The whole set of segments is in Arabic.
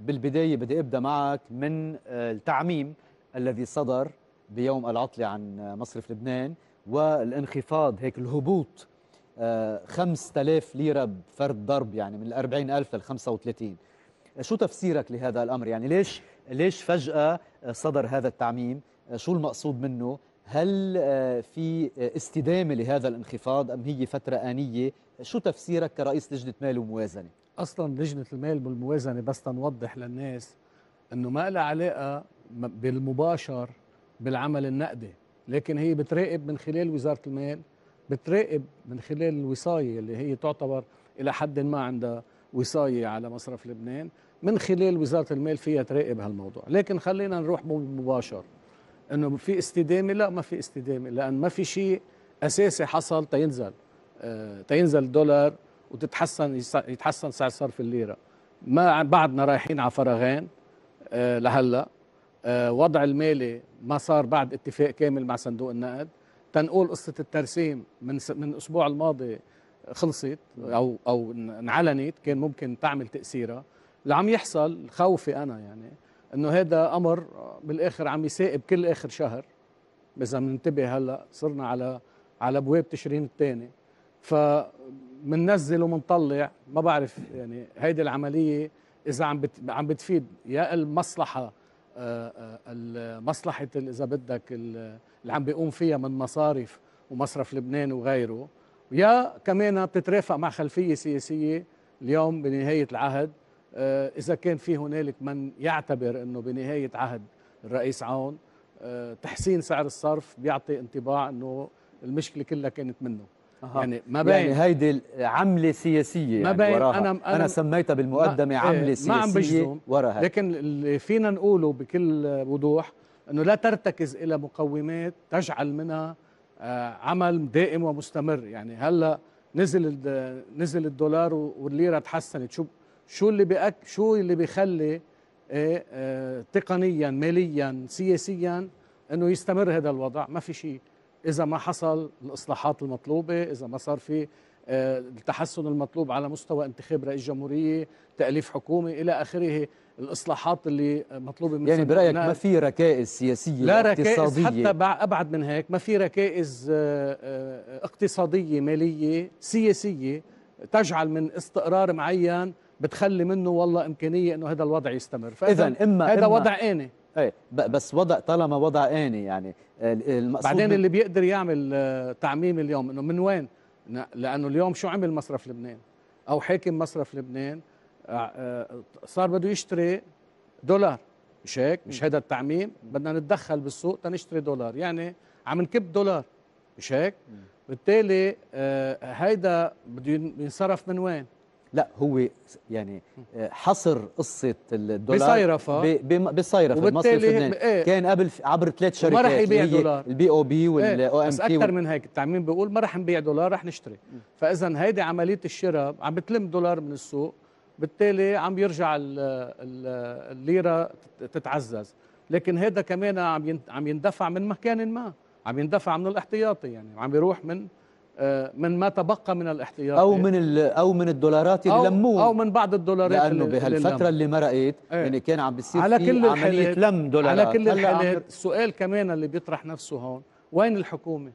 بالبداية بدي أبدأ معك من آه، التعميم الذي صدر بيوم العطلة عن آه، مصرف لبنان والانخفاض هيك الهبوط 5000 آه، ليرة فرد ضرب يعني من ال 40000 لل 35 شو تفسيرك لهذا الأمر يعني ليش ليش فجأة صدر هذا التعميم شو المقصود منه هل في استدامة لهذا الانخفاض أم هي فترة آنية شو تفسيرك كرئيس لجنة مال وموازنة اصلا لجنه المال والموازنه بس تنوضح للناس انه ما لها علاقه بالمباشر بالعمل النقدي لكن هي بتراقب من خلال وزاره المال بتراقب من خلال الوصايه اللي هي تعتبر الى حد ما عندها وصايه على مصرف لبنان من خلال وزاره المال فيها تراقب هالموضوع لكن خلينا نروح مباشر انه في استدامه لا ما في استدامه لان ما في شيء اساسي حصل تينزل آه، تينزل الدولار وتتحسن يتحسن سعر صرف الليره ما بعدنا رايحين على فراغين آه، لهلا آه، وضع المالي ما صار بعد اتفاق كامل مع صندوق النقد تنقول قصه الترسيم من من الاسبوع الماضي خلصت او او انعلنت كان ممكن تعمل تاثيرها اللي عم يحصل خوفي انا يعني انه هذا امر بالاخر عم يسائب كل اخر شهر اذا بننتبه هلا صرنا على على ابواب تشرين الثاني ف مننزل ومنطلع ما بعرف يعني هيدي العمليه اذا عم بت عم بتفيد يا المصلحه آه، آه، مصلحه اذا بدك اللي عم بيقوم فيها من مصارف ومصرف لبنان وغيره يا كمان بتترافق مع خلفيه سياسيه اليوم بنهايه العهد آه، اذا كان في هنالك من يعتبر انه بنهايه عهد الرئيس عون تحسين سعر الصرف بيعطي انطباع انه المشكله كلها كانت منه أه. يعني ما يعني بين يعني هيدي عمله سياسيه ما يعني بين يعني أنا, انا انا سميتها بالمقدمه ما عمله سياسيه ما عم وراها لكن اللي فينا نقوله بكل وضوح انه لا ترتكز الى مقومات تجعل منها آه، عمل دائم ومستمر يعني هلا نزل نزل الدولار والليره تحسنت شو شو اللي بأك شو اللي بيخلي إيه، آه، تقنيا ماليا سياسيا انه يستمر هذا الوضع ما في شيء اذا ما حصل الاصلاحات المطلوبه اذا ما صار في آه، التحسن المطلوب على مستوى انتخاب رئيس جمهوريه تاليف حكومه الى اخره الاصلاحات اللي مطلوبه من يعني برايك ما في ركائز سياسيه لا ركائز حتى ابعد من هيك ما في ركائز آه، آه، اقتصاديه ماليه سياسيه تجعل من استقرار معين بتخلي منه والله امكانيه انه هذا الوضع يستمر فاذا اما هذا وضع اني ايه بس وضع طالما وضع اني يعني آه، المقصود بعدين اللي بيقدر يعمل آه، تعميم اليوم انه من وين لانه اليوم شو عمل مصرف لبنان او حاكم مصرف لبنان آه، صار بده يشتري دولار مش هيك مش هذا التعميم بدنا نتدخل بالسوق تنشتري دولار يعني عم نكب دولار مش هيك بالتالي هيدا بده ينصرف من وين لا هو يعني حصر قصه الدولار بصيرفه بصيرفه المصري لبنان ايه كان قبل عبر ثلاث شركات ما رح يبيع دولار البي او بي والاو ام بس اكثر من هيك التعميم بيقول ما رح نبيع دولار رح نشتري فاذا هيدي عمليه الشراء عم بتلم دولار من السوق بالتالي عم يرجع الليره تتعزز لكن هذا كمان عم عم يندفع من مكان ما عم يندفع من الاحتياطي يعني عم يروح من آه، من ما تبقى من الاحتياطي او من او من الدولارات اللي لموه او من بعض الدولارات لانه بهالفتره اللي, مرقت مرقت يعني كان عم بيصير على كل عمليه لم دولارات على كل الحالات السؤال كمان اللي بيطرح نفسه هون وين الحكومه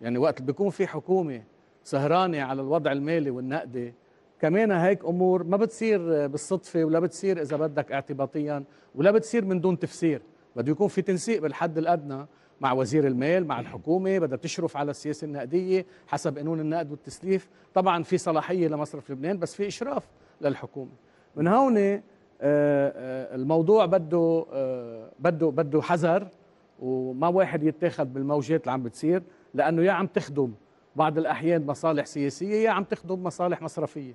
يعني وقت بيكون في حكومه سهرانه على الوضع المالي والنقدي كمان هيك امور ما بتصير بالصدفه ولا بتصير اذا بدك اعتباطيا ولا بتصير من دون تفسير بده يكون في تنسيق بالحد الادنى مع وزير المال مع الحكومه بدها تشرف على السياسه النقديه حسب قانون النقد والتسليف طبعا في صلاحيه لمصرف لبنان بس في اشراف للحكومه من هون آه، آه، الموضوع بده آه، بده بده حذر وما واحد يتاخذ بالموجات اللي عم بتصير لانه يا عم تخدم بعض الاحيان مصالح سياسيه يا عم تخدم مصالح مصرفيه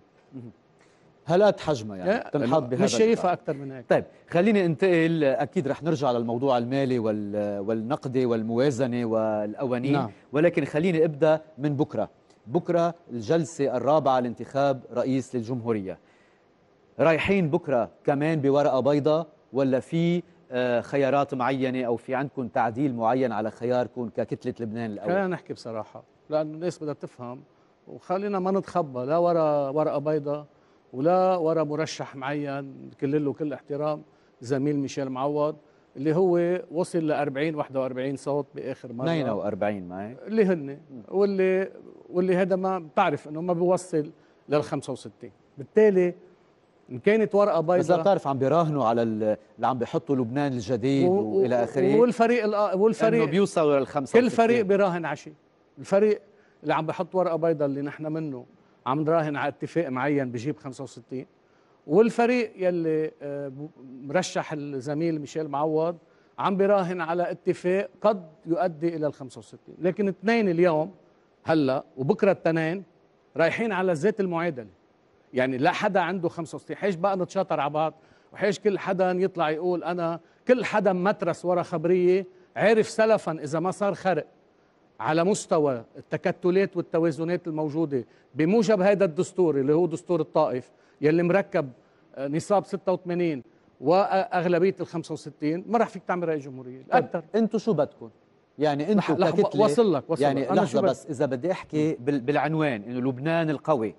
هالات حجمها يعني تنحط بهذا مش شايفها اكثر من هيك طيب خليني انتقل اكيد رح نرجع للموضوع المالي وال... والنقدي والموازنه والقوانين نعم. ولكن خليني ابدا من بكره بكره الجلسه الرابعه لانتخاب رئيس للجمهوريه رايحين بكره كمان بورقه بيضاء ولا في آه، خيارات معينه او في عندكم تعديل معين على خياركم ككتله لبنان الاول خلينا نحكي بصراحه لانه الناس بدها تفهم وخلينا ما نتخبى لا ورا ورقه بيضاء ولا ورا مرشح معين كل له كل احترام زميل ميشيل معوض اللي هو وصل ل 40 41 صوت باخر مره 42 معي اللي هن واللي واللي هذا ما بتعرف انه ما بيوصل لل 65 بالتالي ان كانت ورقه بيضاء بس بتعرف عم بيراهنوا على اللي عم بيحطوا لبنان الجديد والى اخره والفريق والفريق انه بيوصلوا لل 65 كل فريق بيراهن على شيء الفريق اللي عم بحط ورقه بيضاء اللي نحن منه عم نراهن على اتفاق معين بجيب 65 والفريق يلي آه، مرشح الزميل ميشيل معوض عم براهن على اتفاق قد يؤدي الى ال 65 لكن اثنين اليوم هلا وبكره الاثنين رايحين على ذات المعادله يعني لا حدا عنده 65 حيش بقى نتشاطر على بعض وحيش كل حدا يطلع يقول انا كل حدا مترس ورا خبريه عارف سلفا اذا ما صار خرق على مستوى التكتلات والتوازنات الموجوده بموجب هذا الدستور اللي هو دستور الطائف يلي مركب آه، نصاب 86 واغلبيه ال 65 ما راح فيك تعمل رئيس جمهوريه طيب، اكثر أنتو شو بدكم؟ يعني انتم ككتله وصل لك وصل يعني لحظه بس اذا بدي احكي بالعنوان انه لبنان القوي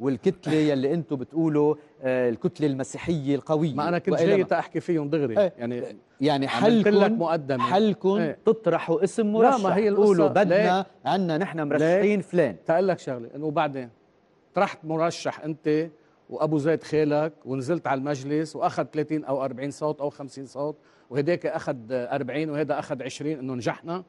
والكتله يلي انتم بتقولوا آه، الكتله المسيحيه القويه ما انا كنت جاي احكي فيهم دغري ايه يعني يعني حلكم لك مقدمه حلكم ايه تطرحوا اسم مرشح لا ما هي تقولوا بدنا عندنا نحن مرشحين فلان تقول لك شغله انه بعدين طرحت مرشح انت وابو زيد خالك ونزلت على المجلس واخذ 30 او 40 صوت او 50 صوت وهداك اخذ 40 وهذا اخذ 20 انه نجحنا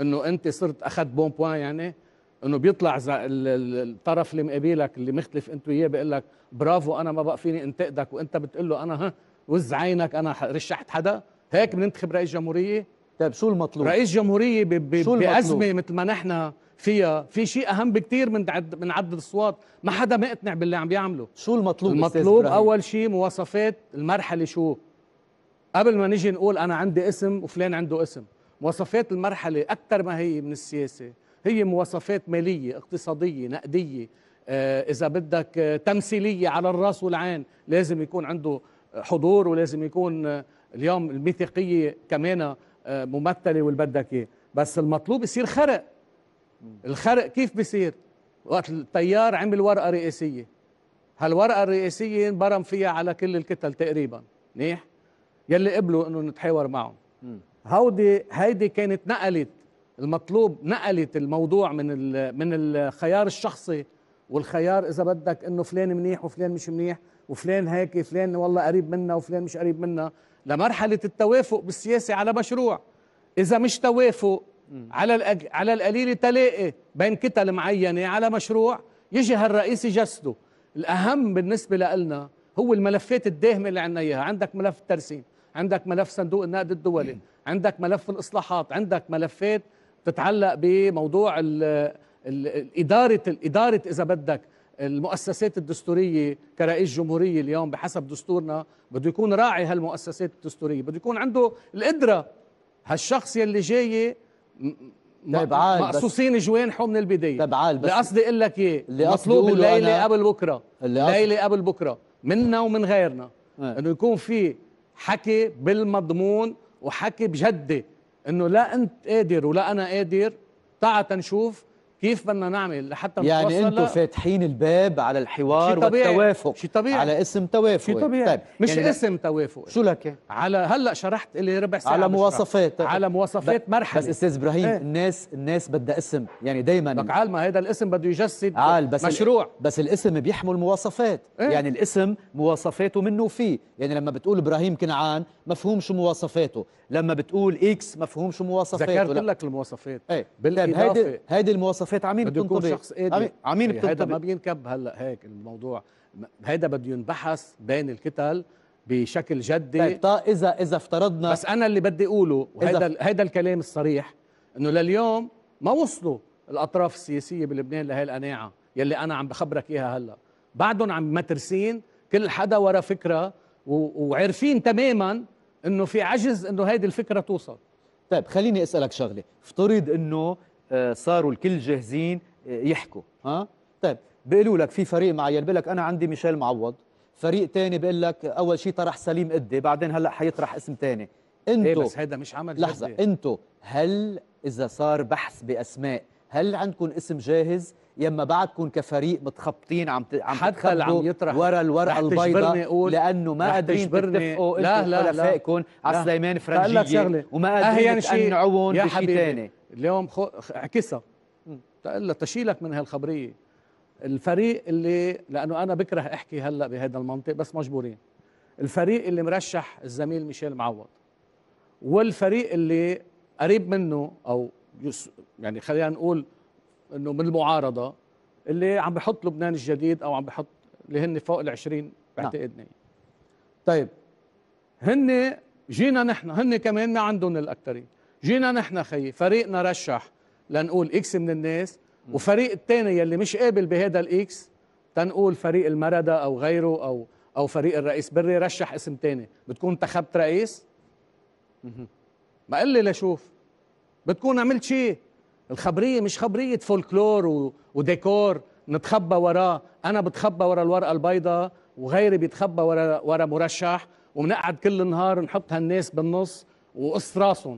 انه انت صرت اخذت بون بوان يعني انه بيطلع الطرف اللي مقابلك اللي مختلف انت وياه بيقول لك برافو انا ما بقى فيني انتقدك وانت بتقول له انا ها وز عينك انا رشحت حدا هيك بننتخب رئيس جمهوريه طيب شو المطلوب رئيس جمهوريه شو المطلوب؟ بازمه مثل ما نحن فيها في شيء اهم بكثير من عد من عدد الصوات ما حدا مقتنع باللي عم بيعمله شو المطلوب المطلوب اول شيء مواصفات المرحله شو قبل ما نيجي نقول انا عندي اسم وفلان عنده اسم مواصفات المرحله اكثر ما هي من السياسه هي مواصفات ماليه اقتصاديه نقديه آه، اذا بدك آه، تمثيليه على الراس والعين لازم يكون عنده حضور ولازم يكون آه، اليوم الميثاقيه كمان ممثله والبدك اياه بس المطلوب يصير خرق الخرق كيف بيصير وقت التيار عمل ورقه رئاسيه هالورقه الرئاسيه انبرم فيها على كل الكتل تقريبا منيح يلي قبلوا انه نتحاور معهم هودي هيدي كانت نقلت المطلوب نقلت الموضوع من من الخيار الشخصي والخيار اذا بدك انه فلان منيح وفلان مش منيح وفلان هيك فلان والله قريب منا وفلان مش قريب منا لمرحله التوافق بالسياسه على مشروع اذا مش توافق على على القليل تلاقي بين كتل معينه على مشروع يجي هالرئيس يجسده الاهم بالنسبه لنا هو الملفات الداهمه اللي عندنا اياها عندك ملف الترسيم عندك ملف صندوق النقد الدولي عندك ملف الاصلاحات عندك ملفات تتعلق بموضوع ال إدارة إدارة إذا بدك المؤسسات الدستورية كرئيس جمهورية اليوم بحسب دستورنا بده يكون راعي هالمؤسسات الدستورية بده يكون عنده القدرة هالشخص يلي جاي طيب عال مقصوصين جوانحه من البداية طيب عال بس قصدي اقول لك ايه مطلوب الليلة قبل بكرة الليلة قبل بكرة منا ومن غيرنا إيه. انه يكون في حكي بالمضمون وحكي بجده انه لا انت قادر ولا انا قادر تعا تنشوف كيف بدنا نعمل حتى يعني انتم فاتحين الباب على الحوار شي طبيعي. والتوافق شي طبيعي. على اسم توافق شي طبيعي طيب. مش يعني اسم توافق شو لك على هلا شرحت لي ربع ساعه على مواصفات طيب. على مواصفات ب... مرحله بس استاذ ابراهيم ايه؟ الناس الناس بدها اسم يعني دائما لك ما هذا الاسم بده يجسد عال بس مشروع بس الاسم بيحمل مواصفات ايه؟ يعني الاسم مواصفاته منه فيه يعني لما بتقول ابراهيم كنعان مفهوم شو مواصفاته لما بتقول اكس مفهوم شو مواصفاته ذكرت لك المواصفات ايه؟ طيب، بالاضافه هيدي المواصفات عرفت عمين بتنطبي شخص قادر عمين بتنطبق هذا ما بينكب هلا هيك الموضوع هذا بده ينبحث بين الكتل بشكل جدي طيب طيب اذا اذا افترضنا بس انا اللي بدي اقوله وهذا هذا الكلام الصريح انه لليوم ما وصلوا الاطراف السياسيه بلبنان لهي القناعه يلي انا عم بخبرك اياها هلا بعدهم عم مترسين كل حدا ورا فكره وعارفين تماما انه في عجز انه هيدي الفكره توصل طيب خليني اسالك شغله افترض انه آه، صاروا الكل جاهزين آه، يحكوا ها طيب بيقولوا لك في فريق معين بيقول لك انا عندي ميشيل معوض فريق تاني بيقول لك اول شيء طرح سليم قدي بعدين هلا حيطرح اسم تاني إيه، انتو ايه بس هذا مش عمل لحظه جدي. انتو هل اذا صار بحث باسماء هل عندكم اسم جاهز يما بعدكم كفريق متخبطين عم ت... عم حتى عم يطرح ورا الورقه البيضاء لانه ما قادرين تتفقوا لا لا على سليمان فرنجيه وما قادرين تقنعوهم بشيء ثاني اليوم خو... اعكسها تقول تشيلك من هالخبريه الفريق اللي لانه انا بكره احكي هلا بهذا المنطق بس مجبورين الفريق اللي مرشح الزميل ميشيل معوض والفريق اللي قريب منه او يس... يعني خلينا نقول انه من المعارضه اللي عم بحط لبنان الجديد او عم بحط اللي هن فوق ال 20 بعتقد نعم. طيب هن جينا نحن هن كمان ما عندهم الاكثريه جينا نحن خيي فريقنا رشح لنقول اكس من الناس وفريق الثاني يلي مش قابل بهذا الاكس تنقول فريق المردة او غيره او او فريق الرئيس بري رشح اسم ثاني بتكون انتخبت رئيس بقول لي لشوف بتكون عملت شيء الخبريه مش خبريه فولكلور و... وديكور نتخبى وراه انا بتخبى ورا الورقه البيضاء وغيري بيتخبى ورا ورا مرشح وبنقعد كل النهار نحط هالناس بالنص وقص راسهم